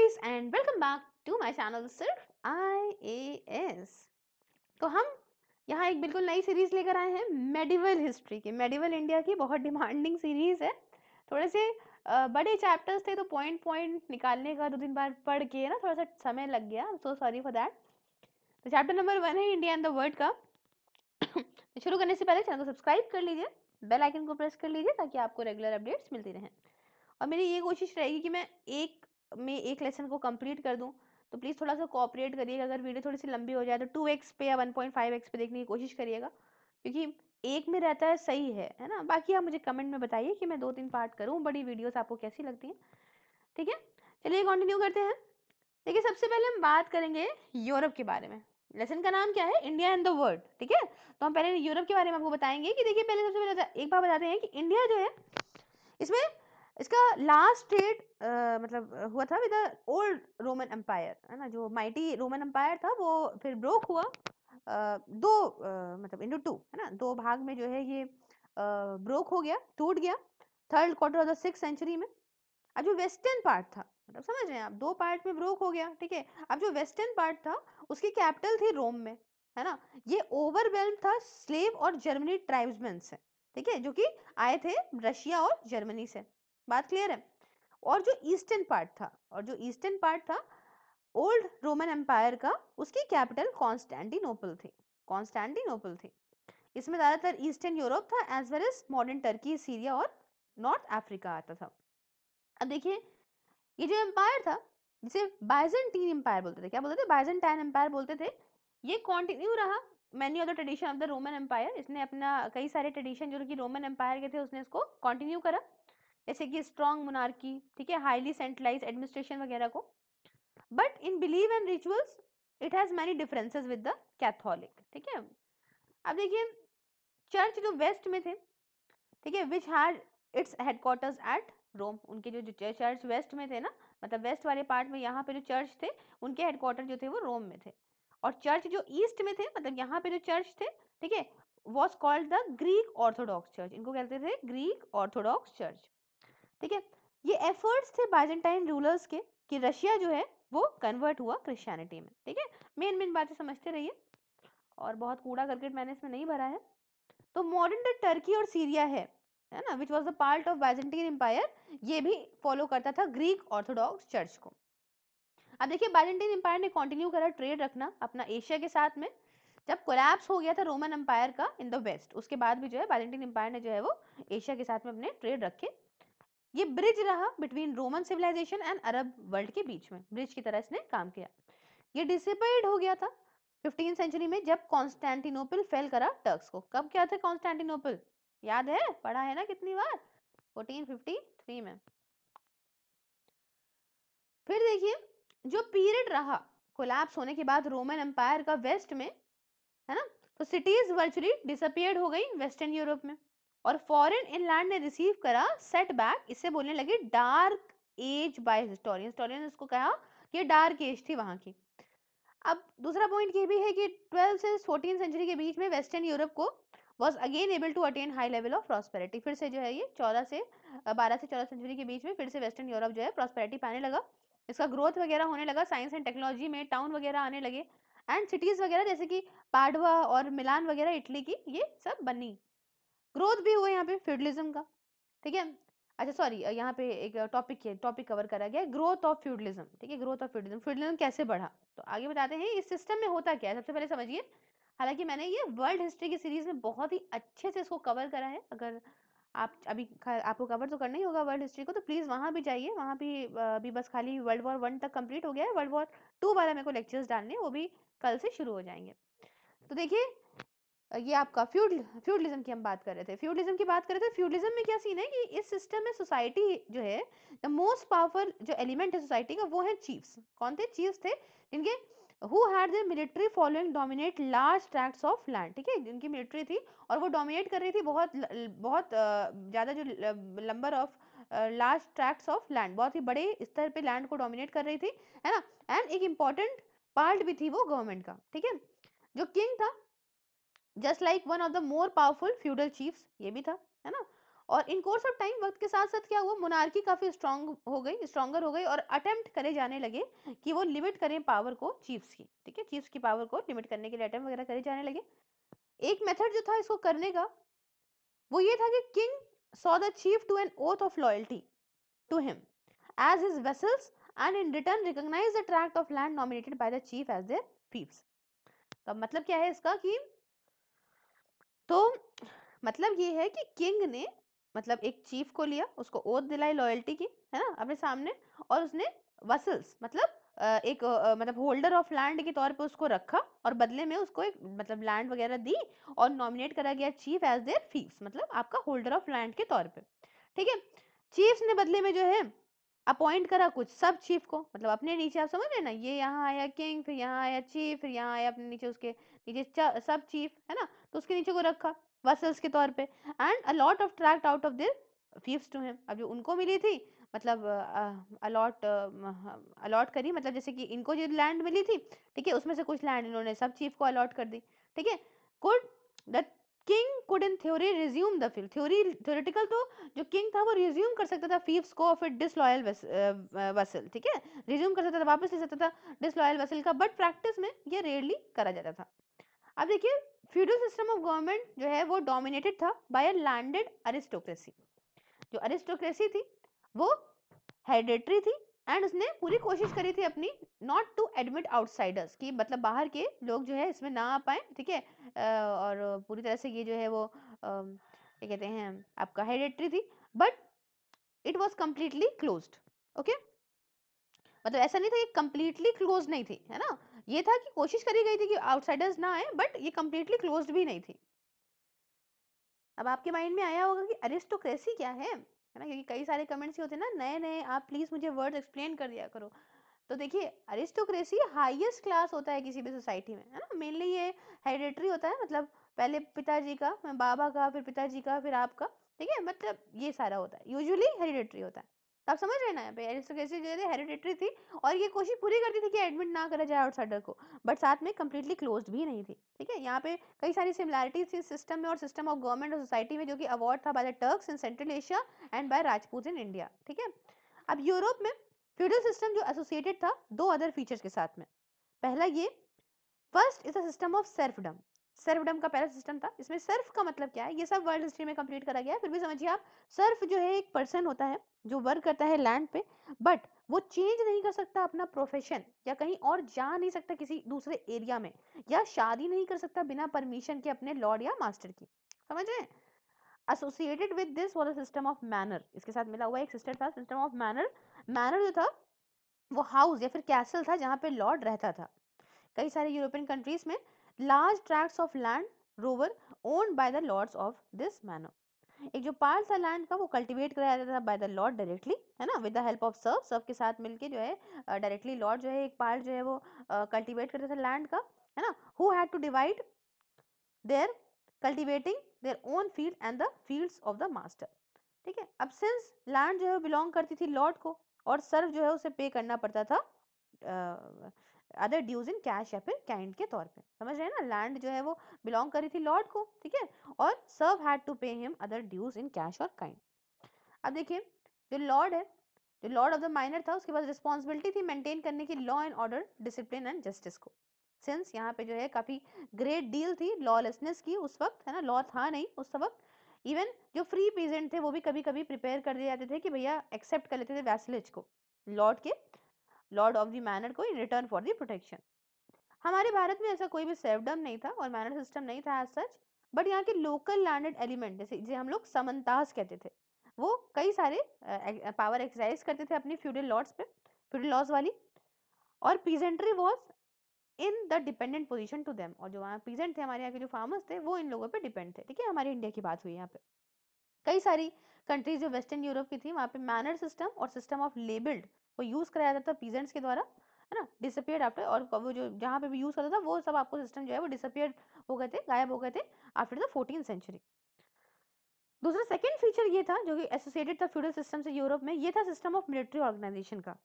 Guys and welcome back to my channel सिर्फ IAS तो हम यहाँ एक बिल्कुल नई सीरीज़ लेकर आए हैं मेडिवल हिस्ट्री की मेडिवल इंडिया की बहुत डिमांडिंग सीरीज़ है थोड़े से बड़े चैप्टर्स थे तो पॉइंट पॉइंट निकालने का दो दिन बाद पढ़ के ना थोड़ा सा समय लग गया सो सॉरी फॉर दैट तो चैप्टर नंबर वन है इंडिया एंड द वर्ल्ड का शुरू करने से पहले चैनल को सब्सक्राइब कर लीजिए बेल आइकन को प्रेस कर लीजिए ताकि आपको रेगुलर अपडेट्स मिलती रहें और मेरी ये कोशिश रहेगी कि मैं एक में एक लेसन को कंप्लीट कर दूँ तो प्लीज़ थोड़ा सा कॉपरेट करिएगा अगर वीडियो थोड़ी सी लंबी हो जाए तो टू एक्स पे या वन पॉइंट फाइव एक्स पे देखने की कोशिश करिएगा क्योंकि एक में रहता है सही है है ना बाकी आप मुझे कमेंट में बताइए कि मैं दो तीन पार्ट करूँ बड़ी वीडियोस आपको कैसी लगती हैं ठीक है चलिए कंटिन्यू करते हैं देखिए सबसे पहले हम बात करेंगे यूरोप के बारे में लेसन का नाम क्या है इंडिया एंड द वर्ल्ड ठीक है तो हम पहले यूरोप के बारे में आपको बताएंगे कि देखिए पहले सबसे पहले तो एक बार बताते हैं कि इंडिया जो है इसका लास्ट ट्रेड मतलब हुआ था विद ओल्ड रोमन एम्पायर है ना जो माइटी रोमन एम्पायर था वो फिर ब्रोक हुआ आ, दो आ, मतलब इंटू टू है ना दो भाग में जो है ये आ, ब्रोक हो गया टूट गया third quarter of the six century में अब जो वेस्टर्न पार्ट था मतलब समझ रहे हैं आप दो पार्ट में ब्रोक हो गया ठीक है अब जो वेस्टर्न पार्ट था उसकी कैपिटल थी रोम में है ना ये ओवरवेल्म था स्लेव और जर्मनी ट्राइब्समैन से ठीक है जो कि आए थे रशिया और जर्मनी से बात क्लियर है और जो ईस्टर्न पार्ट था और जो ईस्टर्न पार्ट था ओल्ड रोमन एम्पायर का उसकी कैपिटल कॉन्स्टेंटिनोपल थी कॉन्स्टेंटिनोपल थी इसमें ज़्यादातर ईस्टर्न यूरोप था as well as modern Turkey Syria और नॉर्थ अफ्रीका आता था अब देखिए ये जो एम्पायर था जिसे बाइजेंटीन एम्पायर बोलते थे क्या बोलते थे बाइजेंटाइन एम्पायर बोलते थे ये कॉन्टिन्यू रहा many of the tradition of the Roman empire इसने अपना कई सारे ट्रेडिशन जो कि रोमन एम्पायर के थे उसने इसको कॉन्टिन्यू करा जैसे कि स्ट्रॉन्ग मोनार्की ठीक है हाईली सेंट्रलाइज एडमिनिस्ट्रेशन वगैरह को but in believe and rituals it has many differences with the Catholic ठीक है अब देखिए चर्च जो वेस्ट में थे ठीक है which had its headquarters at Rome उनके जो चर्च वेस्ट में थे ना मतलब वेस्ट वाले पार्ट में यहाँ पे जो चर्च थे उनके हेडक्वार्टर जो थे वो रोम में थे और चर्च जो ईस्ट में थे मतलब यहाँ पे जो चर्च थे ठीक है was called the Greek Orthodox church इनको कहते थे ग्रीक ऑर्थोडॉक्स चर्च ठीक है ये एफर्ट्स थे बाइजेंटाइन रूलर्स के कि रशिया जो है वो कन्वर्ट हुआ क्रिश्चियनिटी में ठीक है मेन मेन बातें समझते रहिए और बहुत कूड़ा करकेट मैंने इसमें नहीं भरा है तो मॉडर्न डे टर्की और सीरिया है है ना which was the part of Byzantine empire ये भी फॉलो करता था ग्रीक ऑर्थोडॉक्स चर्च को अब देखिए बाइजेंटीन एम्पायर ने कंटिन्यू करा ट्रेड रखना अपना एशिया के साथ में जब कोलैप्स हो गया था रोमन एम्पायर का इन द वेस्ट उसके बाद भी जो है बाइजेंटीन एम्पायर ने जो है वो एशिया के साथ में अपने ट्रेड रखे ये ब्रिज रहा between Roman civilisation and Arab world के बीच में ब्रिज की तरह इसने काम किया ये डिसिपेड हो गया था फिफ्टीन सेंचुरी में जब कॉन्स्टेंटिनोपल फेल करा टर्क्स को कब क्या था कॉन्स्टेंटिनोपल याद है पढ़ा है ना कितनी बार 1453 में फिर देखिए जो पीरियड रहा कोलैप्स होने के बाद रोमन एम्पायर का वेस्ट में है ना तो सिटीज वर्चुअली डिसअपियर्ड हो गई वेस्टर्न यूरोप में और फॉरेन इनलैंड ने रिसीव करा सेटबैक इसे बोलने लगे dark age by historian historian उसको कहा कि डार्क एज थी वहां की अब दूसरा पॉइंट ये भी है कि 12 से 14 सेंचुरी के बीच में वेस्टर्न यूरोप को was again able to attain high level of prosperity फिर से जो है ये चौदह से बारह से चौदह सेंचुरी के बीच में फिर से वेस्टर्न यूरोप जो है प्रॉस्पेरिटी पाने लगा इसका ग्रोथ वगैरह होने लगा साइंस एंड टेक्नोलॉजी में टाउन वगैरह आने लगे एंड सिटीज़ वगैरह जैसे कि पाडवा और मिलान वगैरह इटली की ये सब बनी ग्रोथ भी हुआ यहाँ पे फ्यूडलिज्म का ठीक है अच्छा सॉरी यहाँ पे एक टॉपिक है टॉपिक कवर करा गया ग्रोथ ऑफ फ्यूडलिज्म ठीक है ग्रोथ ऑफ फ्यूडलिज्म फ्यूडलिज्म कैसे बढ़ा तो आगे बताते हैं इस सिस्टम में होता क्या है सबसे पहले समझिए हालांकि मैंने ये वर्ल्ड हिस्ट्री की सीरीज में बहुत ही अच्छे से इसको कवर करा है अगर आप अभी आपको कवर तो करना ही होगा वर्ल्ड हिस्ट्री को तो प्लीज़ वहाँ भी जाइए वहाँ भी अभी बस खाली वर्ल्ड वॉर वन तक कंप्लीट हो गया है वर्ल्ड वॉर टू वाला मेरे को लेक्चर्स डालने वो भी कल से शुरू हो जाएंगे तो देखिए ये आपका फ्यूड फ्यूडलिज्म की हम बात कर रहे थे फ्यूडलिज्म की बात कर रहे थे फ्यूडलिज्म में क्या सीन है कि इस सिस्टम में सोसाइटी जो है द मोस्ट पावरफुल जो एलिमेंट है सोसाइटी का वो है चीफ्स कौन थे चीफ्स थे जिनके who had the military following dominate large tracts of land ठीक है जिनकी मिलिट्री थी और वो डोमिनेट कर रही थी बहुत बहुत ज़्यादा जो number of large tracts of land बहुत ही बड़े स्तर पे लैंड को डोमिनेट कर रही थी है ना एंड एक इम्पॉर्टेंट पार्ट भी थी वो गवर्नमेंट का ठीक है जो किंग था just like one of the more powerful feudal chiefs ये भी था है ना और इन कोर्स ऑफ टाइम वक्त के साथ साथ क्या हुआ मोनार्की काफ़ी स्ट्रांग हो गई स्ट्रांगर हो गई और अटेम्प्ट करे जाने लगे कि वो लिमिट करें पावर को चीफ्स की ठीक है चीफ्स की पावर को लिमिट करने के लिए अटेम्प्ट वगैरह करे जाने लगे एक मेथड जो था इसको करने का वो ये था कि king saw the chief to an oath of loyalty to him as his vassals and in return recognise the tract of land nominated by the chief as their fiefs तो मतलब क्या है इसका कि तो मतलब ये है कि किंग ने मतलब एक चीफ को लिया उसको ओद दिलाई लॉयल्टी की है ना अपने सामने और उसने वसल्स मतलब एक मतलब होल्डर ऑफ लैंड के तौर पे उसको रखा और बदले में उसको एक मतलब लैंड वगैरह दी और नॉमिनेट करा गया चीफ एज देयर फीस मतलब आपका होल्डर ऑफ लैंड के तौर पे ठीक है चीफ्स ने बदले में जो है अपॉइंट करा कुछ सब चीफ को मतलब अपने नीचे आप समझ रहे ना ये यहाँ आया किंग फिर यहाँ आया चीफ फिर यहाँ आया अपने नीचे उसके नीचे सब चीफ है ना तो उसके नीचे को रखा वसल्स के तौर पे and allot of tract out of their fiefs to him अब जो उनको मिली थी मतलब अलॉट अलॉट करी मतलब जैसे कि इनको जो लैंड मिली थी ठीक है उसमें से कुछ लैंड इन्होंने सब चीफ को अलॉट कर दी ठीक है could the king could in theory resume the field theory theoretical तो जो किंग था वो रिज्यूम कर सकता था फीव्स को ऑफ फिर डिसलॉयल वसल ठीक है रिज्यूम कर सकता था वापस ले सकता था डिसलॉयल वसल का बट प्रैक्टिस में ये रेयरली करा जाता था अब देखिए फ्यूडल सिस्टम ऑफ गवर्नमेंट जो है वो डोमिनेटेड था बाय अ लैंडेड अरिस्टोक्रेसी जो अरिस्टोक्रेसी थी वो हेरिडेटरी थी एंड उसने पूरी कोशिश करी थी अपनी नॉट टू एडमिट आउटसाइडर्स की मतलब बाहर के लोग जो है इसमें ना आ पाए ठीक है और पूरी तरह से ये जो है वो क्या कहते हैं आपका हेरिडेटरी थी but it was completely close okay okay? मतलब ऐसा नहीं था ये कम्प्लीटली क्लोज नहीं थी है ना ये था कि कोशिश करी गई थी कि आउटसाइडर्स ना आए बट ये कम्प्लीटली क्लोज भी नहीं थी अब आपके माइंड में आया होगा कि अरिस्टोक्रेसी क्या है है ना क्योंकि कई सारे कमेंट्स ही होते हैं ना नए नए आप प्लीज़ मुझे वर्ड एक्सप्लेन कर दिया करो तो देखिए अरिस्टोक्रेसी हाईएस्ट क्लास होता है किसी भी सोसाइटी में है ना मेनली ये हेरिडेटरी होता है मतलब पहले पिताजी का बाबा का फिर पिताजी का फिर आपका ठीक है मतलब ये सारा होता है यूजुअली हेरिडेटरी होता है आप समझ रहे ना यहाँ पे एरिस्टोक्रेसी जो है हेरिडेटरी थी और ये कोशिश पूरी करती थी कि एडमिट ना करा जाए आउटसाइडर को बट साथ में कम्प्लीटली क्लोज भी नहीं थी ठीक है यहाँ पे कई सारी सिमिलैरिटीज थी सिस्टम में और सिस्टम ऑफ गवर्नमेंट और सोसाइटी में जो कि अवार्ड था by the Turks in central Asia and by Rajput in India ठीक है अब यूरोप में फ्यूडल सिस्टम जो एसोसिएटेड था दो अदर फीचर्स के साथ में पहला ये first is a system of selfdom serfdom का पहला सिस्टम था इसमें सर्फ का मतलब क्या है ये सब वर्ल्ड हिस्ट्री में कंप्लीट करा गया है फिर भी समझिए आप सर्फ जो है एक पर्सन होता है जो वर्क करता है लैंड पे बट वो चेंज नहीं कर सकता अपना प्रोफेशन या कहीं और जा नहीं सकता किसी दूसरे एरिया में या शादी नहीं कर सकता बिना परमिशन के अपने लॉर्ड या मास्टर की समझ रहे associated with this was system of manor इसके साथ मिला हुआ एक सिस्टम था सिस्टम ऑफ मैनर मैनर जो था वो हाउस या फिर कैसल था जहाँ पे लॉर्ड रहता था कई सारे यूरोपियन कंट्रीज में large tracts of land were owned by the lords of this manor एक जो पार्ट था लैंड का वो कल्टीवेट कराया जाता था बाय द लॉर्ड डायरेक्टली है ना with the help of serf serf के साथ मिलके जो है डायरेक्टली लॉर्ड जो है एक पार्ट जो है वो कल्टीवेट करता था लैंड का है ना who had to divide their cultivating their own field and the fields of the master ठीक है अब सिंस लैंड जो है बिलोंग करती थी लॉर्ड को और सर्व जो है उसे पे करना पड़ता था अदर ड्यूज इन कैश या फिर कैंड के तौर पे समझ रहे हैं ना लैंड जो है वो बिलोंग करी थी लॉर्ड को ठीक है और serf had to pay him other dues in cash और काइंड अब देखिए जो लॉर्ड है जो लॉर्ड ऑफ द माइनर था उसके पास रिस्पॉन्सिबिलिटी थी मेंटेन करने की law and order discipline and justice को सिंस यहाँ पे जो है काफ़ी ग्रेट डील थी लॉलेसनेस की उस वक्त है ना लॉ था नहीं उस वक्त इवन जो फ्री पीजेंट थे वो भी कभी कभी प्रिपेयर कर दिए जाते थे कि भैया एक्सेप्ट कर लेते थे वैसलेज को लॉर्ड के लॉर्ड ऑफ द मैनर को in return for the protection हमारे भारत में ऐसा कोई भी सेवडम नहीं था और मैनर सिस्टम नहीं था एज सच बट यहाँ के लोकल लैंडेड एलिमेंट जैसे जिसे हम लोग समंताज कहते थे वो कई सारे पावर एक्सरसाइज करते थे अपनी फ्यूडल लॉर्ड्स पे फ्यूडल लॉज वाली और peasantry was in the dependent position to them और जो वहाँ पीजेंट थे हमारे यहाँ के जो फार्मर्स थे वो इन लोगों पर डिपेंड थे ठीक है हमारे इंडिया की बात हुई यहाँ पे कई सारी कंट्रीज जो वेस्टर्न यूरोप की थी वहाँ पे मैनर सिस्टम और सिस्टम ऑफ लेबल्ड वो यूज़ कराया जाता था पीजेंट्स के द्वारा है ना डिसअपियर आफ्टर और वो जो जहाँ पे भी यूज़ करता था वो सब आपको सिस्टम जो है वो डिसअपियर हो गए थे गायब हो गए थे आफ्टर द फोर्टीन सेंचुरी दूसरा सेकेंड फीचर ये था जो कि एसोसिएटेड था फ्यूडल सिस्टम से यूरोप में ये था सिस्टम ऑफ मिलिट्री ऑर्गेनाइजेशन का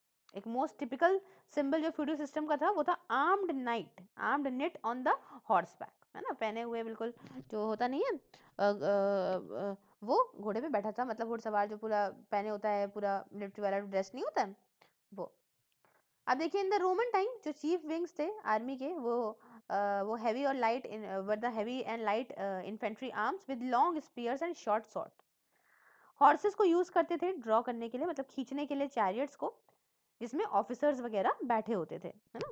एक मोस्ट टिपिकल सिंबल जो फ्यूडल सिस्टम का था वो था armed knight armed knight on the horseback है ना पहने हुए बिल्कुल जो होता नहीं है आ, आ, आ, वो घोड़े पे बैठा था मतलब घोड़ सवार जो पूरा पहने होता है पूरा मिलिट्री वाला ड्रेस नहीं होता है वो अब देखिए इन द रोमन टाइम जो चीफ विंग्स थे आर्मी के वो आ, वो हैवी और light were the heavy and light infantry arms with long spears and short short horses को यूज़ करते थे ड्रॉ करने के लिए मतलब खींचने के लिए चैरियट्स को जिसमें ऑफिसर्स वगैरह बैठे होते थे है ना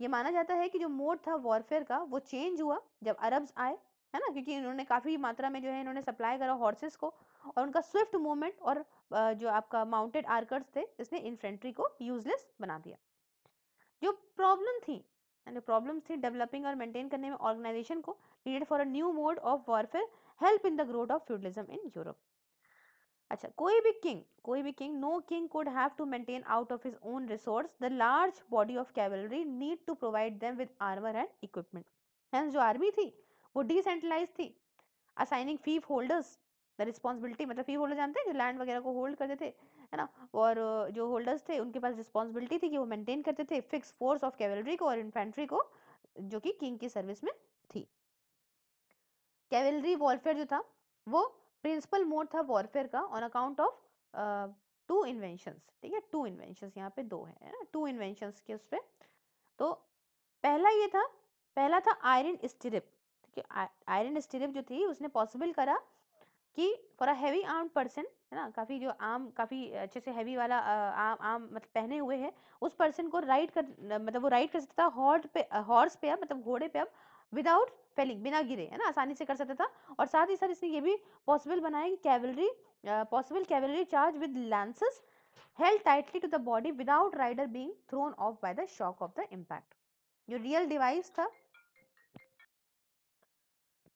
ये माना जाता है कि जो मोड था वॉरफेयर का वो चेंज हुआ जब अरब्स आए है ना क्योंकि इन्होंने काफ़ी मात्रा में जो है इन्होंने सप्लाई करा हॉर्सेस को और उनका स्विफ्ट मूवमेंट और जो आपका माउंटेड आर्कर्स थे इसने इन्फेंट्री को यूजलेस बना दिया जो प्रॉब्लम थी यानी प्रॉब्लम थी डेवलपिंग और मेंटेन करने में ऑर्गेनाइजेशन को needed for a new mode of warfare help in the growth of feudalism in Europe अच्छा कोई भी किंग कोई भी king no king could have to maintain out of his own resource the large body of cavalry need to provide them with armour and equipment hence जो army थी वो decentralise थी assigning fief holders the responsibility मतलब fief holder जानते हैं जो land वगैरह को होल्ड करते थे है ना और uh, जो होल्डर्स थे उनके पास रिस्पॉन्सिबिलिटी थी कि वो मेंटेन करते थे फिक्स फोर्स ऑफ कैवलरी को और इन्फेंट्री को जो कि किंग की सर्विस में थी कैवलरी वॉरफेयर जो था वो प्रिंसिपल मोड था वॉरफेयर का on account of two inventions ठीक है टू इन्वेंशंस यहाँ पे दो है ना टू इन्वेंशंस के उस पर तो पहला ये था पहला था आयरन स्टिरप ठीक है आयरन स्टिरप जो थी उसने पॉसिबल करा कि for a heavy arm person है ना काफ़ी जो आम काफ़ी अच्छे से हैवी वाला आम आम मतलब पहने हुए हैं उस पर्सन को राइड कर मतलब वो राइड कर सकता था हॉर्स पे हॉर्स पे अब मतलब घोड़े पे अब विदाउट फेलिंग बिना गिरे है ना आसानी से कर सकता था और साथ ही साथ इसने ये भी पॉसिबल बनाया कि cavalry possible cavalry charge with lances held tightly to the body without rider being thrown off by the shock of the impact जो रियल डिवाइस था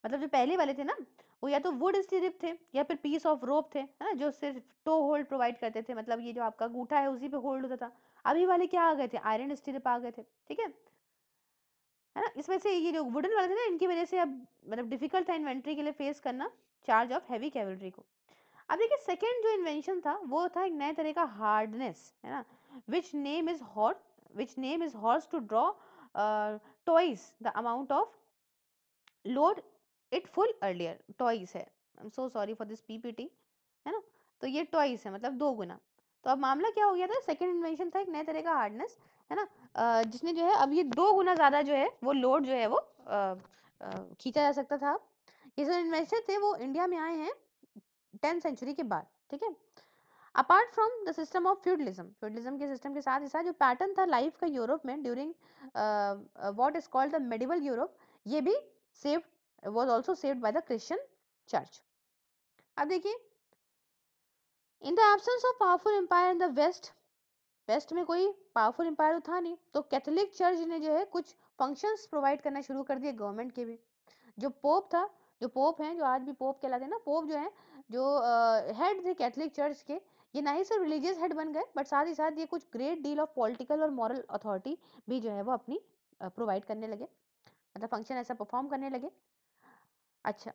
मतलब जो पहले वाले थे ना वो या तो वुड स्टिरिप थे या फिर पीस ऑफ रोप थे है ना जो सिर्फ टो होल्ड प्रोवाइड करते थे मतलब ये जो आपका अंगूठा है उसी पे होल्ड होता था अभी वाले क्या आ गए थे आयरन स्टिरिप आ गए थे ठीक है है ना इसमें से ये जो वुडन वाले थे ना इनकी वजह से अब मतलब डिफिकल्ट था इन्वेंट्री के लिए फेस करना चार्ज ऑफ हैवी कैवलरी को अब देखिए सेकेंड जो इन्वेंशन था वो था एक नए तरह का हार्डनेस है ना which name is hot which name is horse to draw twice the amount of load it full earlier twice है I am so sorry for this PPT है ना तो ये टॉइस है मतलब दो गुना तो अब मामला क्या हो गया था सेकेंड इन्वेंशन था एक नए तरह का हार्डनेस है ना जिसने जो है अब ये दो गुना ज़्यादा जो है वो लोड जो है वो खींचा जा सकता था ये जो इन्वेंशन थे वो इंडिया में आए हैं टेंथ सेंचुरी के बाद ठीक है apart from the system of feudalism feudalism के सिस्टम के साथ ही साथ जो पैटर्न था लाइफ का यूरोप में during what is called the medieval Europe ये भी save was also saved by the Christian church अब देखिए in the absence of powerful empire in the west west में कोई पावरफुल एम्पायर तो था नहीं तो कैथोलिक चर्च ने जो है कुछ फंक्शंस प्रोवाइड करना शुरू कर दिए गवर्नमेंट के भी जो पोप था जो पोप हैं जो आज भी पोप कहलाते हैं ना पोप जो है जो हेड थे कैथोलिक चर्च के ये ना ही सिर्फ रिलीजियस हेड बन गए बट साथ ही साथ ये कुछ ग्रेट डील ऑफ पॉलिटिकल और मॉरल अथॉरिटी भी जो है वो अपनी प्रोवाइड करने लगे मतलब फंक्शन ऐसा परफॉर्म करने लगे अच्छा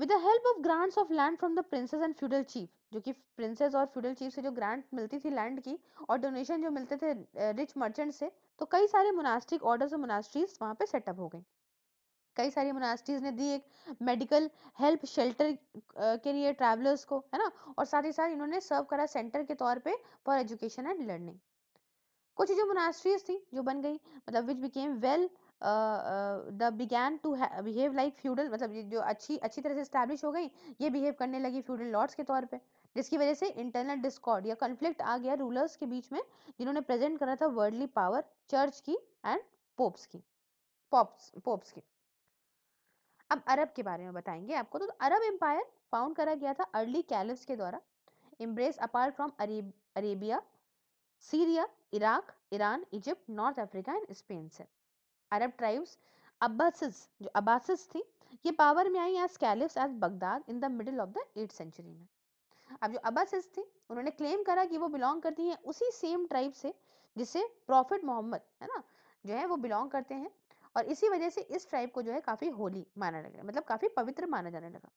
with the help of grants of land from the princes and feudal chief जो कि प्रिंसेस और फ्यूडल चीफ से जो ग्रांट मिलती थी लैंड की और डोनेशन जो मिलते थे रिच मर्चेंट से तो कई सारे मोनास्टिक ऑर्डर्स और मोनास्ट्रीज वहां पे सेटअप हो गई कई सारी मोनास्ट्रीज ने दी एक मेडिकल हेल्प शेल्टर के लिए ट्रैवलर्स को है ना और साथ ही साथ इन्होंने सर्व करा सेंटर के तौर पे फॉर एजुकेशन एंड लर्निंग कुछ जो मोनास्ट्रीज थी जो बन गई मतलब which became well the began to behave like feudal मतलब ये जो अच्छी अच्छी तरह से स्टैब्लिश हो गई ये बिहेव करने लगी फ्यूडल लॉर्ड्स के तौर पे जिसकी वजह से इंटरनल डिस्कॉर्ड या कन्फ्लिक्ट आ गया रूलर्स के बीच में जिन्होंने प्रेजेंट करा था वर्ल्डली पावर चर्च की एंड पोप्स की पॉप्स पोप्स की अब अरब के बारे में बताएंगे आपको तो अरब एम्पायर फाउंड करा गया था अर्ली कैलिफ्स के द्वारा embrace apart from Arabia Syria Iraq Iran Egypt North Africa and Spain से अरब ट्राइब्स अब्बासिस जो अब्बासिस थी ये पावर में आई as caliphs as Baghdad in the middle of the eight century में अब जो अब्बासिस थी उन्होंने क्लेम करा कि वो बिलोंग करती हैं उसी सेम ट्राइब से जिसे प्रॉफिट मोहम्मद है ना जो है वो बिलोंग करते हैं और इसी वजह से इस ट्राइब को जो है काफ़ी होली माना लगा मतलब काफ़ी पवित्र माना जाने लगा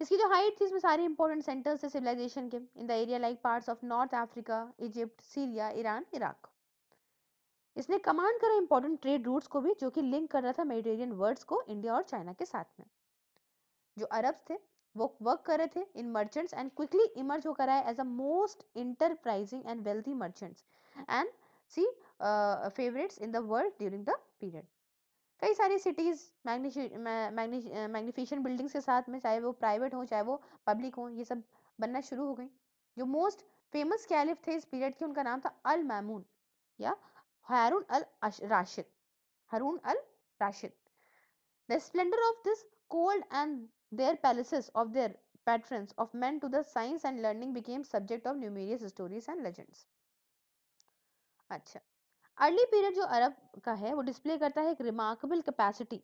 इसकी जो हाइट थी इसमें सारे इंपॉर्टेंट सेंटर्स थे सिविलाइजेशन के in the area like parts of North Africa Egypt Syria Iran Iraq इसने कमांड करा इंपॉर्टेंट ट्रेड रूट्स को भी जो कि लिंक कर रहा था मेडिटेरियन वर्ड्स को इंडिया और चाइना के साथ में जो अरब थे वो वर्क कर रहे थे इन मर्चेंट्स एंड क्विकली इमर्ज होकर आए as a most enterprising and wealthy merchants and sea favourites in the world during the period कई सारी सिटीज़ मैग्निफिशन बिल्डिंग्स के साथ में चाहे वो प्राइवेट हो चाहे वो पब्लिक हो ये सब बनना शुरू हो गई जो मोस्ट फेमस कैलिफ थे इस पीरियड के उनका नाम था अल मैमून या Harun al-Rashid. Harun al-Rashid. The splendor of this cold and their palaces of their patrons of men to the science and learning became subject of numerous stories and legends. अच्छा early period जो अरब का है वो display करता है एक remarkable capacity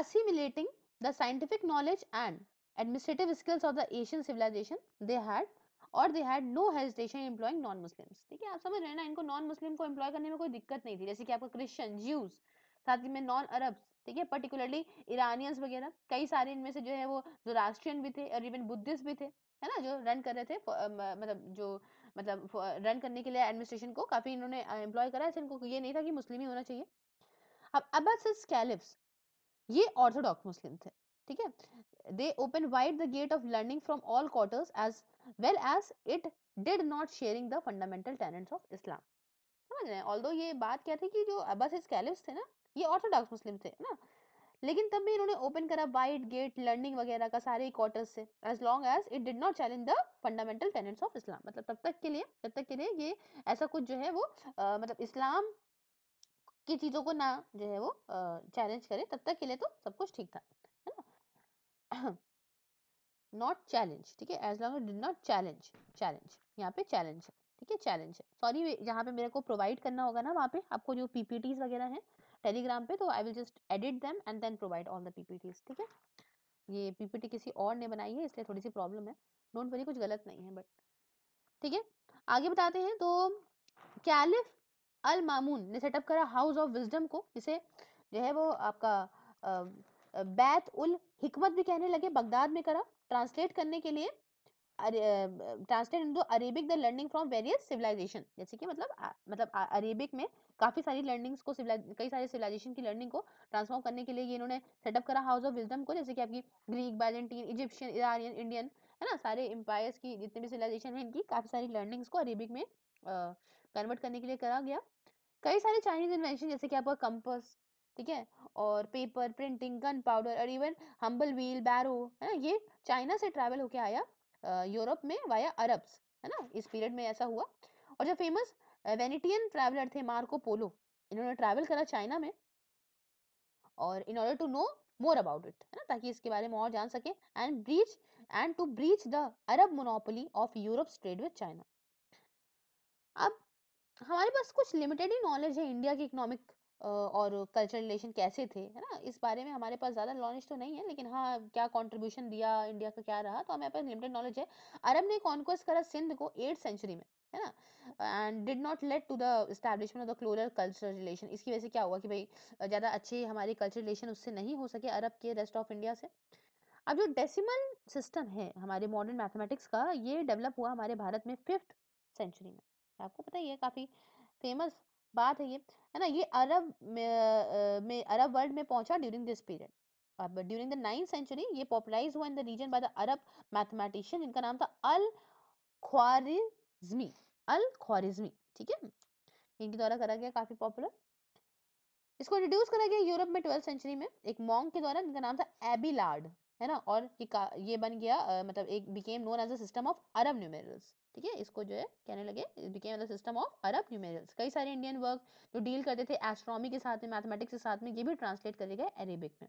assimilating the scientific knowledge and administrative skills of the Asian civilisation they had और they had no hesitation employing non Muslims ठीक है आप समझ रहे हैं ना इनको नॉन मुस्लिम को एम्प्लॉय करने में कोई दिक्कत नहीं थी जैसे कि आपको क्रिश्चियन ज्यूज साथ ही में नॉन अरब्स ठीक है पर्टिकुलरली ईरानियंस वगैरह कई सारे इनमें से जो है वो जो राष्ट्रियन भी थे और इवन बुद्धिस्ट भी थे है ना जो रन कर रहे थे मतलब जो मतलब रन करने के लिए एडमिनिस्ट्रेशन को काफ़ी इन्होंने एम्प्लॉय करा ऐसे इनको ये नहीं था कि मुस्लिम ही होना चाहिए अब अब्बास कैलिफ्स ये ऑर्थोडॉक्स मुस्लिम थे ठीक है they open wide the gate of learning from all quarters as well as it did not sharing the fundamental tenets of Islam समझ रहे हैं ऑल ये बात क्या थी कि जो अब्बासिस कैलिफ थे ना ये ऑर्थोडॉक्स मुस्लिम थे ना लेकिन तब भी इन्होंने ओपन करा वाइड गेट लर्निंग वगैरह का सारे क्वार्टर्स से as long as it did not challenge the fundamental tenets of Islam मतलब तब तक के लिए तब तक के लिए ये ऐसा कुछ जो है वो आ, मतलब इस्लाम की चीज़ों को ना जो है वो चैलेंज करे तब तक के लिए तो सब कुछ ठीक था नॉट चैलेंज ठीक है as long did not challenge challenge यहाँ पे चैलेंज है ठीक है चैलेंज है सॉरी जहाँ पे मेरे को प्रोवाइड करना होगा ना वहाँ पे आपको जो पीपीटीज वगैरह हैं टेलीग्राम पे तो I will just edit them and then provide all the PPTs ठीक है ये पीपीटी किसी और ने बनाई है इसलिए थोड़ी सी प्रॉब्लम है डोंट वरी कुछ गलत नहीं है बट ठीक है आगे बताते हैं तो कैलिफ अल मामून ने सेटअप करा हाउस ऑफ विजडम को जिसे जो है वो आपका बैत उल हिकमत भी कहने लगे बगदाद में करा ट्रांसलेट करने के लिए translate in Arabic the learning from various civilisation जैसे कि मतलब आ, मतलब अरेबिक में काफ़ी सारी लर्निंग्स को कई सारे सिविलाइजेशन की लर्निंग को ट्रांसफॉर्म करने के लिए ये इन्होंने सेटअप करा हाउस ऑफ विजडम को जैसे कि आपकी Greek Byzantine Egyptian Iranian Indian है ना सारे एम्पायर्स की जितने भी सिविलाइजेशन है इनकी काफ़ी सारी लर्निंग्स को अरेबिक में कन्वर्ट करने के लिए करा गया कई सारे चाइनीज इन्वेंशन जैसे कि आपका कंपस ठीक है और पेपर प्रिंटिंग गन पाउडर और इवन हम्बल व्हील बैरो है ना ये चाइना से ट्रैवल होके आया यूरोप में वाया अरब्स है ना इस पीरियड में ऐसा हुआ और जो फेमस वेनेटियन ट्रैवलर थे मार्को पोलो इन्होंने ट्रैवल करा चाइना में और in order to know more about it है ना ताकि इसके बारे में और जान सके and breach and to breach the Arab monopoly of Europe trade with China अब हमारे पास कुछ लिमिटेड ही नॉलेज है इंडिया की इकोनॉमिक और कल्चरल रिलेशन कैसे थे है ना इस बारे में हमारे पास ज़्यादा नॉलेज तो नहीं है लेकिन हाँ क्या कॉन्ट्रीब्यूशन दिया इंडिया का क्या रहा तो हमारे पास लिमिटेड नॉलेज है अरब ने कॉन्क्वेस्ट करा सिंध को एट सेंचुरी में है ना and did not let to the of the क्लोरल कल्चरल रिलेशन इसकी वजह से क्या हुआ कि भाई ज़्यादा अच्छे हमारे कल्चर रिलेशन उससे नहीं हो सके अरब के रेस्ट ऑफ इंडिया से अब जो डेसिमल सिस्टम है हमारे मॉडर्न मैथमेटिक्स का ये डेवलप हुआ हमारे भारत में फिफ्थ सेंचुरी में आपको पता ही है काफ़ी फेमस बात है ये है ना ये अरब में, अरब वर्ल्ड में पहुंचा ड्यूरिंग दिस पीरियड अब ड्यूरिंग द नाइन्थ सेंचुरी ये पॉपुलराइज हुआ in the region by the Arab mathematician जिनका नाम था अल ख्वारिज्मी अल ख्वारिज्मी ठीक है इनके द्वारा करा गया काफी पॉपुलर इसको इंट्रोड्यूस करा गया यूरोप में ट्वेल्थ सेंचुरी में एक मॉन्ग के द्वारा जिनका नाम था एबिलार्ड है ना और ये बन गया आ, मतलब एक became known as a system of Arab numerals ठीक है इसको जो है कहने लगे became the system of Arab numerals कई सारे इंडियन वर्क जो डील करते थे एस्ट्रोनॉमी के साथ में मैथमेटिक्स के साथ में ये भी ट्रांसलेट करे गए अरेबिक में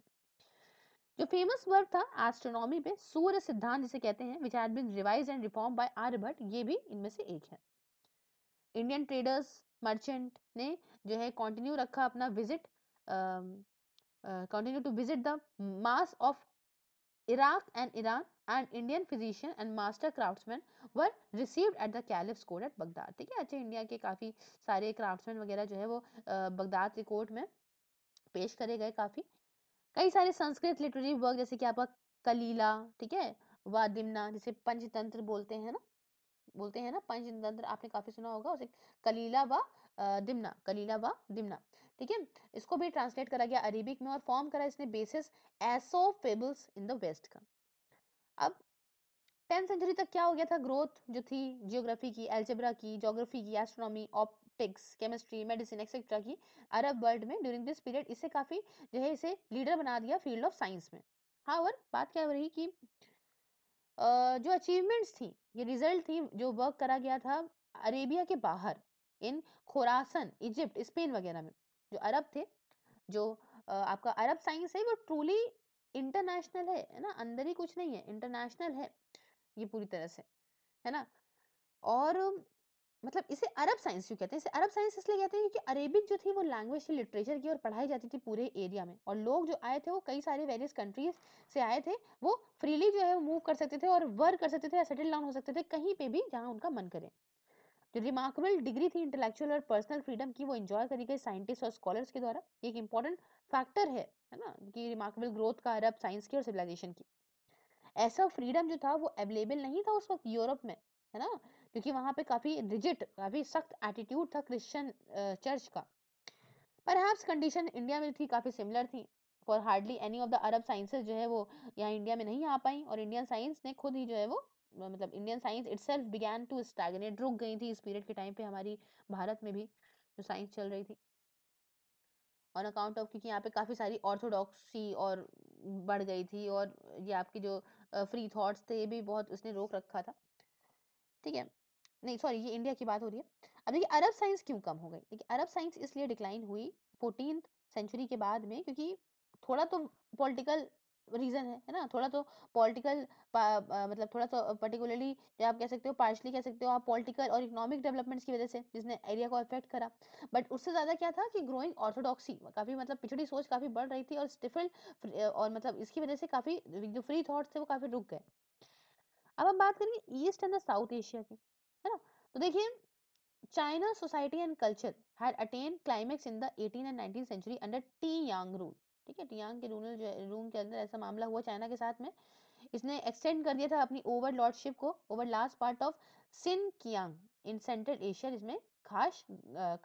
जो फेमस वर्क था एस्ट्रोनॉमी पे सूर्य सिद्धांत जिसे कहते हैं which had been revise and reform by Aryabhata ये भी इनमें से एक है इंडियन ट्रेडर्स मर्चेंट ने जो है कंटिन्यू रखा अपना visit continue to visit the mass of Iraq and Iran and Indian physician and master craftsmen were received at the caliph's court at Baghdad ठीक है अच्छे इंडिया के काफ़ी सारे craftsman वगैरह जो है वो बगदाद के कोर्ट में पेश करे गए काफ़ी कई सारे संस्कृत लिटरेरी वर्क जैसे कि आपका कलीला ठीक है वादिमना जिसे पंचतंत्र बोलते हैं ना बोलते हैं ना पंचतंत्र आपने काफ़ी सुना होगा उसे कलीला व दिमना कलीला व दिमना ठीक है इसको भी ट्रांसलेट करा गया अरेबिक में और फॉर्म करा इसने बेसिस एसो फेबल्स इन द वेस्ट का अब टेंथ सेंचुरी तक क्या हो गया था ग्रोथ जो थी जियोग्राफी की एल्जेब्रा की जोग्राफी की astronomy optics chemistry medicine etcetera की अरब वर्ल्ड में ड्यूरिंग दिस पीरियड इसे काफ़ी जो है इसे लीडर बना दिया फील्ड ऑफ साइंस में हाँ और बात क्या हो रही कि जो अचीवमेंट्स थी ये रिजल्ट थी जो वर्क करा गया था अरेबिया के बाहर इन खोरासन इजिप्ट स्पेन वगैरह में जो अरब थे जो आपका अरब साइंस है वो ट्रूली इंटरनेशनल है है ना अंदर ही कुछ नहीं है इंटरनेशनल है ये पूरी तरह से है ना और मतलब इसे अरब साइंस क्यों कहते हैं इसे अरब साइंस इसलिए कहते हैं क्योंकि अरेबिक जो थी वो लैंग्वेज थी लिटरेचर की और पढ़ाई जाती थी पूरे एरिया में और लोग जो आए थे वो कई सारे वेरियस कंट्रीज से आए थे वो फ्रीली जो है मूव कर सकते थे और वर्क कर सकते थे या सेटल डाउन हो सकते थे कहीं पे भी जहाँ उनका मन करे जो रिमार्केबल डिग्री थी इंटेलेक्चुअल और पर्सनल फ्रीडम की वो इंजॉय करी गई साइंटिस्ट और स्कॉलर्स के द्वारा एक इंपॉर्टेंट फैक्टर है है ना कि रिमार्केबल ग्रोथ का अरब साइंस की और सिविलाइजेशन की ऐसा फ्रीडम जो था वो अवेलेबल नहीं था उस वक्त यूरोप में है ना क्योंकि वहाँ पे काफ़ी रिजिट काफ़ी सख्त एटीट्यूड था क्रिश्चियन चर्च का पर कंडीशन इंडिया में थी काफ़ी सिमिलर थी for hardly any of the Arab sciences जो है वो यहाँ इंडिया में नहीं आ पाई और इंडियन साइंस ने खुद ही जो है वो मतलब Indian science itself began to stagnate रुक गई थी इस पीरियड के टाइम पे हमारी भारत में भी जो साइंस चल रही थी ऑन अकाउंट ऑफ क्योंकि यहाँ पे काफ़ी सारी ऑर्थोडॉक्सी और बढ़ गई थी और ये आपकी जो फ्री थॉट्स थे ये भी बहुत उसने रोक रखा था ठीक है नहीं सॉरी ये इंडिया की बात हो रही है अब देखिए अरब साइंस क्यों कम हो गई देखिए अरब साइंस इसलिए डिक्लाइन हुई फोर्टीन सेंचुरी के बाद में क्योंकि थोड़ा तो पॉलिटिकल रीज़न है है ना थोड़ा तो पॉलिटिकल मतलब थोड़ा तो पर्टिकुलरली या आप कह सकते हो पार्शली कह सकते हो आप पॉलिटिकल और इकोनॉमिक डेवलपमेंट्स की वजह से जिसने एरिया को अफेक्ट करा बट उससे ज़्यादा क्या था कि ग्रोइंग ऑर्थोडॉक्सी काफ़ी मतलब पिछड़ी सोच काफ़ी बढ़ रही थी और स्टिफल और मतलब इसकी वजह से काफ़ी जो फ्री थाट्स थे वो काफ़ी रुक गए अब हम बात करेंगे east and the South Asia की है ना तो देखिए China society and culture had attain climax in the 18th and 19th century under Tang rule ठीक है टियांग के रूरल रूम के अंदर ऐसा मामला हुआ चाइना के साथ में इसने एक्सटेंड कर दिया था अपनी ओवर लॉर्डशिप को over last part of Sinkiang in central Asia जिसमें खास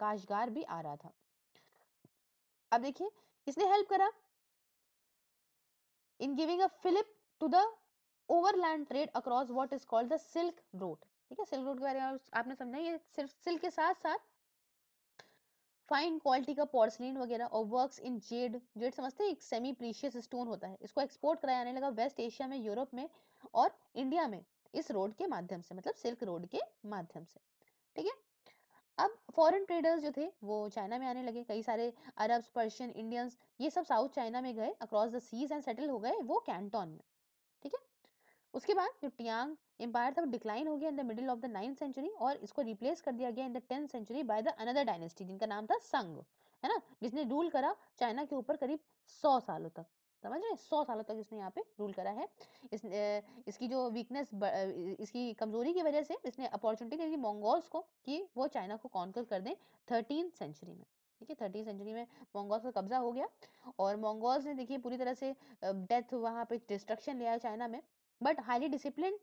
काशगार भी आ रहा था अब देखिए इसने हेल्प करा in giving a fillip to the overland trade across what is called the silk road ठीक है सिल्क रोड के बारे में आपने समझा ये सिर्फ सिल्क के साथ साथ फाइन क्वालिटी का पोर्सलिन वगैरह और वर्क इन जेड जेड समझते हैं एक सेमी प्रीशियस स्टोन होता है इसको एक्सपोर्ट कराया जाने लगा वेस्ट एशिया में यूरोप में और इंडिया में इस रोड के माध्यम से मतलब सिल्क रोड के माध्यम से ठीक है अब फॉरेन ट्रेडर्स जो थे वो चाइना में आने लगे कई सारे अरब्स पर्शियन इंडियंस ये सब साउथ चाइना में गए across the seas and settle हो गए वो कैंटोन में उसके बाद जो टियांग एम्पायर था वो डिक्लाइन हो गया in the middle of the ninth century और इसको रिप्लेस कर दिया गया in the tenth century by the another dynasty जिनका नाम था संग है ना जिसने रूल करा चाइना के ऊपर करीब सौ सालों तक समझ रहे सौ सालों तक इसने यहाँ पे रूल करा है इस ए, इसकी जो वीकनेस इसकी कमजोरी की वजह से इसने अपॉर्चुनिटी दी मंगोल्स को कि वो चाइना को कॉन्कर कर दें थर्टीन सेंचुरी में ठीक है थर्टीन सेंचुरी में मंगोल्स का कब्जा हो गया और मंगोल्स ने देखिए पूरी तरह से डेथ वहाँ पे डिस्ट्रक्शन लिया है चाइना में बट हाईली डिसिप्लिन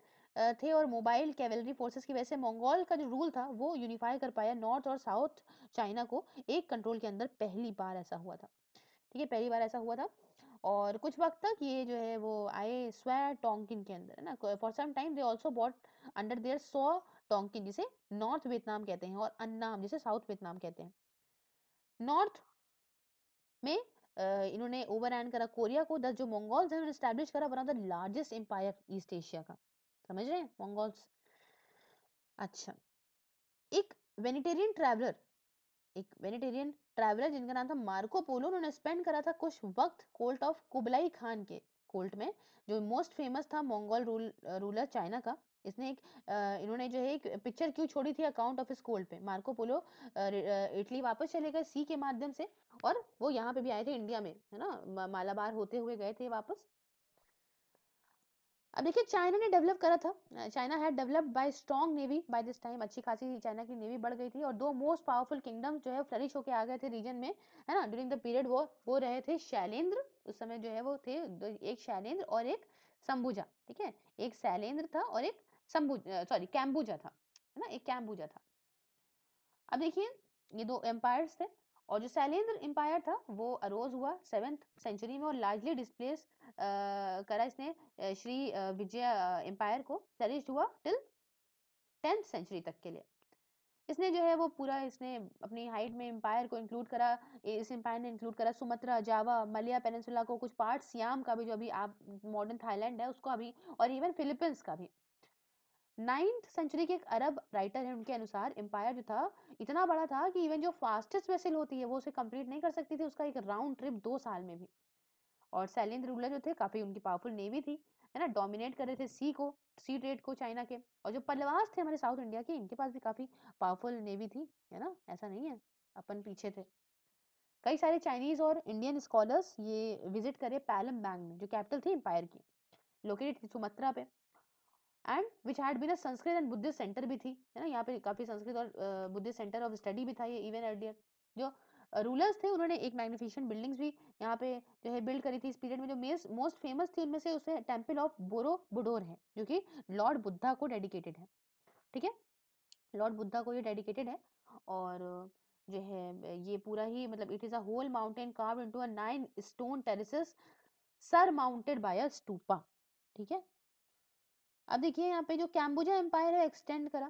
थे और मोबाइल कैवलरी फोर्सेस की वजह से मंगोल का जो रूल था वो यूनिफाई कर पाया नॉर्थ और साउथ चाइना को एक कंट्रोल के अंदर पहली बार ऐसा हुआ था ठीक है पहली बार ऐसा हुआ था और कुछ वक्त तक ये जो है वो आए स्वेर टोंकिन के अंदर है ना for some time they also bought under their sway Tonkin जिसे नॉर्थ वियतनाम कहते हैं और अन्नाम जिसे साउथ वियतनाम कहते हैं नॉर्थ में इन्होंने ओवर हैंड करा कोरिया को दस जो मंगोल्स हैं उन्होंने स्टैब्लिश करा one of the largest empire East Asia का समझ रहे हैं मंगोल्स अच्छा एक वेनेटेरियन ट्रैवलर एक वेनेटेरियन ट्रैवलर जिनका नाम था मार्को पोलो उन्होंने स्पेंड करा था कुछ वक्त कोल्ट ऑफ कुबलाई खान के कोल्ट में जो मोस्ट फेमस था मंगोल रूल रूलर चाइना का इसने एक इन्होंने जो है एक पिक्चर क्यों छोड़ी थी अकाउंट ऑफ इस कोल्ट पे मार्को पोलो इटली वापस चले गए सी के माध्यम से और वो यहाँ पे भी आए थे इंडिया में है ना मालाबार होते हुए गए थे वापस अब देखिए चाइना ने डेवलप करा था चाइना है developed by strong navy by this time अच्छी खासी चाइना की नेवी बढ़ गई थी और दो मोस्ट पावरफुल किंगडम जो है फ्लरिश होकर आ गए थे रीजन में है ना ड्यूरिंग द पीरियड वो वो रहे थे शैलेंद्र उस समय जो है वो थे एक शैलेंद्र और एक शंभुजा ठीक है एक शैलेंद्र था और एक संबुजा सॉरी कैम्बुजा था है ना एक कैम्बुजा था अब देखिए ये दो एम्पायर्स थे और जो शैलेंद्र एम्पायर था वो अरोज हुआ सेवेंथ सेंचुरी में और लार्जली डिस्प्लेस करा इसने श्री विजय एम्पायर को चरिज हुआ टिल टेंथ सेंचुरी तक के लिए इसने जो है वो पूरा इसने अपनी हाइट में एम्पायर को इंक्लूड करा इस एम्पायर ने इंक्लूड करा सुमत्रा जावा मलिया पेनसुला को कुछ पार्ट सियाम का भी जो अभी आप मॉडर्न थाईलैंड है उसको अभी और इवन फिलीपींस का भी नाइन्थ सेंचुरी के एक अरब राइटर हैं उनके अनुसार एम्पायर जो था इतना बड़ा था कि इवन जो फास्टेस्ट वेसल होती है वो उसे कंप्लीट नहीं कर सकती थी उसका एक राउंड ट्रिप दो साल में भी और सैलिन रूलर जो थे काफ़ी उनकी पावरफुल नेवी थी है ना डोमिनेट कर रहे थे सी को सी ट्रेड को चाइना के और जो पलवास थे हमारे साउथ इंडिया के इनके पास भी काफ़ी पावरफुल नेवी थी है ना ऐसा नहीं है अपन पीछे थे कई सारे चाइनीज और इंडियन स्कॉलर्स ये विजिट करे पैलम बैंग में जो कैपिटल थी एम्पायर की लोकेटेड थी सुमत्रा पे and which had been a Sanskrit and Buddhist centre भी थी है ना यहाँ पे काफ़ी संस्कृत और बुद्धिस्ट सेंटर ऑफ स्टडी भी था ये इवन अर्लियर जो रूलर्स थे उन्होंने एक मैग्निफिशियंट बिल्डिंग्स भी यहाँ पे जो है बिल्ड करी थी इस पीरियड में जो मोस्ट फेमस थी उनमें से उसे टेम्पल ऑफ बोरो बुडोर है जो कि लॉर्ड बुद्धा को डेडिकेटेड है ठीक है लॉर्ड बुद्धा को ये डेडिकेटेड है और जो है ये पूरा ही मतलब it is a whole mountain carve into a nine stone terraces surmounted by a stupa ठीक है अब देखिए यहाँ पे जो कैम्बुजा एम्पायर है एक्सटेंड करा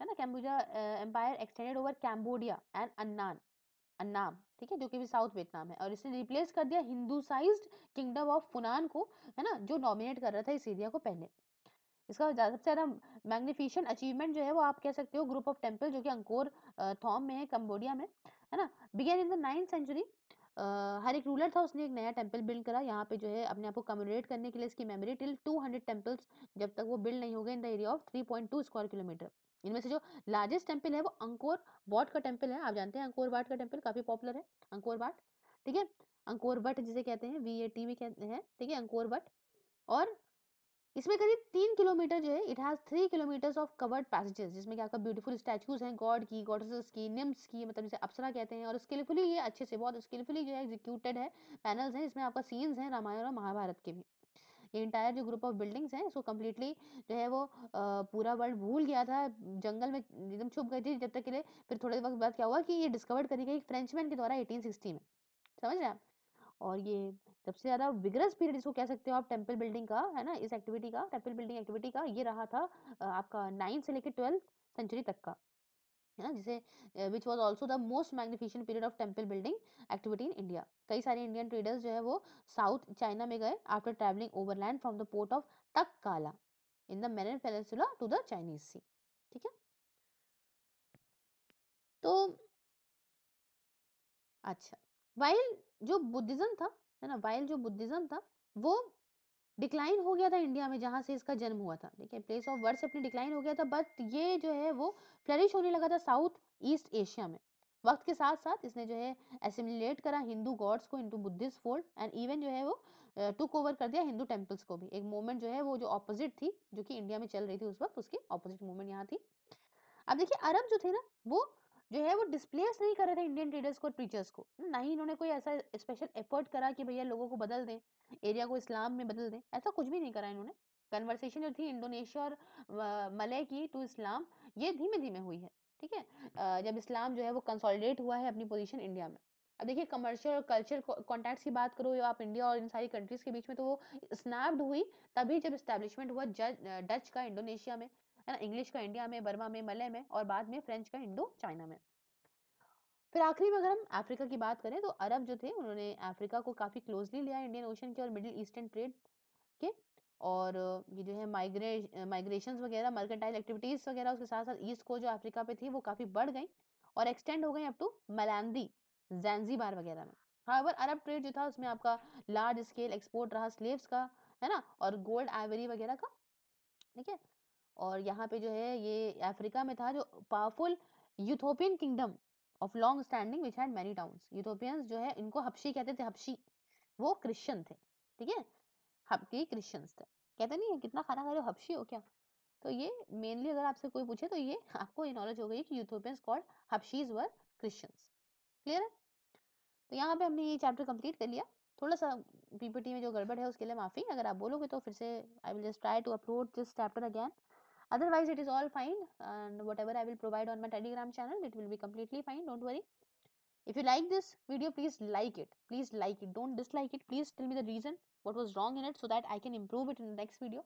है ना Kambuja empire extended over Cambodia and Annan Annam ठीक है जो कि भी साउथ वियतनाम है और इसने रिप्लेस कर दिया Hinduised kingdom of Funan को है ना जो नॉमिनेट कर रहा था इस एरिया को पहले इसका सबसे ज़्यादा मैग्निफिशेंट अचीवमेंट जो है वो आप कह सकते हो ग्रुप ऑफ टेम्पल जो कि अंकोर थॉम में है कम्बोडिया में है ना began in the ninth century हर एक रूलर था उसने एक नया टेम्पल बिल्ड करा यहाँ पे जो है अपने आप को कम्यूनेट करने के लिए इसकी मेमोरी टिल 200 टेम्पल्स जब तक वो बिल्ड नहीं हो गए in the area of 3.2 square kilometre इनमें से जो लार्जेस्ट टेम्पल है वो अंकोर वाट का टेम्पल है आप जानते हैं अंकोर वाट का टेम्पल काफ़ी पॉपुलर है अंकोर वाट ठीक है अंकोर वट जिसे कहते हैं वी ए टी भी कहते हैं ठीक है अंकोर वट और इसमें करीब तीन किलोमीटर जो है it has three kilometres of covered passages जिसमें क्या आपका ब्यूटीफुल स्टैचूज हैं गॉड की गॉडेसेस की निम्स की मतलब जिसे अप्सरा कहते हैं और स्किलफुली ये अच्छे से बहुत स्किलफुली जो है एग्जीक्यूटेड है पैनल्स हैं इसमें आपका सीन्स हैं रामायण और महाभारत के भी ये इंटायर जो ग्रुप ऑफ बिल्डिंग्स हैं इसको कम्प्लीटली जो है वो आ, पूरा वर्ल्ड भूल गया था जंगल में एकदम छुप गई थी जब तक के लिए फिर थोड़े वक्त बाद क्या हुआ कि ये डिस्कवर करी गई फ्रेंचमैन के द्वारा एटीन में समझ रहे हैं आप और ये सबसे ज़्यादा विग्रस पीरियड इसको कह सकते हो आप टेंपल बिल्डिंग का है ना इस एक्टिविटी का टेंपल बिल्डिंग एक्टिविटी का ये रहा था आपका नाइन्थ से लेकर ट्वेल्थ सेंचुरी तक का है ना जिसे which was also the most magnificent period of temple building activity in India कई सारे इंडियन ट्रेडर्स जो है वो साउथ चाइना में गए after travelling overland from the port of Takola in the Malayan peninsula to the Chinese sea ठीक है तो अच्छा वाइल जो बुद्धिज्म था है ना वाइल जो बुद्धिज्म था वो डिक्लाइन हो गया था इंडिया में जहाँ से इसका जन्म हुआ था ठीक है प्लेस ऑफ बर्थ अपने डिक्लाइन हो गया था बट ये जो है वो फ्लरिश होने लगा था साउथ ईस्ट एशिया में वक्त के साथ साथ इसने जो है एसिमिलेट करा हिंदू गॉड्स को into Buddhist fold and even जो है वो टुक ओवर कर दिया हिंदू टेम्पल्स को भी एक मूवमेंट जो है वो जो ऑपोजिट थी जो कि इंडिया में चल रही थी उस वक्त उसके ऑपोजिट मूवमेंट यहाँ थी अब देखिए अरब जो थे ना वो जो है वो डिस्प्लेस नहीं कर रहे थे इंडियन ट्रेडर्स को और प्रीचर्स को ना ही इन्होंने कोई ऐसा स्पेशल एफर्ट करा कि भैया लोगों को बदल दें एरिया को इस्लाम में बदल दें ऐसा कुछ भी नहीं करा इन्होंने कन्वर्सेशन जो थी इंडोनेशिया और मलय की टू इस्लाम ये धीमे धीमे हुई है ठीक है जब इस्लाम जो है वो कंसोलिडेट हुआ है अपनी पोजिशन इंडिया में अब देखिए कमर्शियल और कल्चर कॉन्टैक्ट्स की बात करो आप इंडिया और इन सारी कंट्रीज के बीच में तो वो स्नैप्ड हुई तभी जब इस्टेब्लिशमेंट हुआ डच का इंडोनेशिया में है ना इंग्लिश का इंडिया में बर्मा में मलय में और बाद में फ्रेंच का इंडो चाइना में फिर आखिरी में अगर हम अफ्रीका की बात करें तो अरब जो थे उन्होंने अफ्रीका को काफ़ी क्लोजली लिया इंडियन ओशन के और मिडिल ईस्टर्न ट्रेड के और ये जो है माइग्रे माइग्रेशन वगैरह मर्केंटाइल एक्टिविटीज़ वगैरह उसके साथ साथ ईस्ट को जो अफ्रीका पे थी वो काफ़ी बढ़ गई और एक्सटेंड हो गई अप टू मलांदी जैनजीबार वगैरह में हाँ अरब ट्रेड जो था उसमें आपका लार्ज स्केल एक्सपोर्ट रहा स्लेव्स का है ना और गोल्ड आइवरी वगैरह का ठीक है और यहाँ पे जो है ये अफ्रीका में था जो powerful Ethiopian kingdom of long standing which had many town Ethiopians जो है इनको हबशी कहते थे हबशी वो क्रिश्चियन थे ठीक है हबकी क्रिश्चियंस थे कहते नहीं कितना खाना खा रहे हो हो क्या तो ये मेनली अगर आपसे कोई पूछे तो ये आपको ये नॉलेज हो गई कि Ethiopians called Habshis were Christians clear है तो यहाँ पे हमने ये चैप्टर कंप्लीट कर लिया थोड़ा सा पीपीटी में जो गड़बड़ है उसके लिए माफ़ी अगर आप बोलोगे तो फिर से I will just try to upload this chapter again otherwise it is all fine and whatever I will provide on my telegram channel it will be completely fine don't worry if you like this video please like it please like it don't dislike it please tell me the reason what was wrong in it so that I can improve it in the next video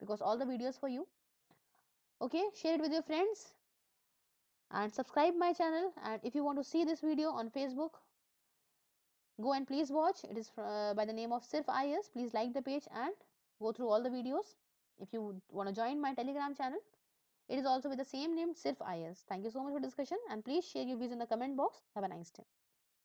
because all the videos for you okay share it with your friends and subscribe my channel and if you want to see this video on Facebook go and please watch it is uh, by the name of Sirf IS please like the page and go through all the videos if you want to join my telegram channel it is also with the same name sirf is thank you so much for discussion and please share your views in the comment box have a nice day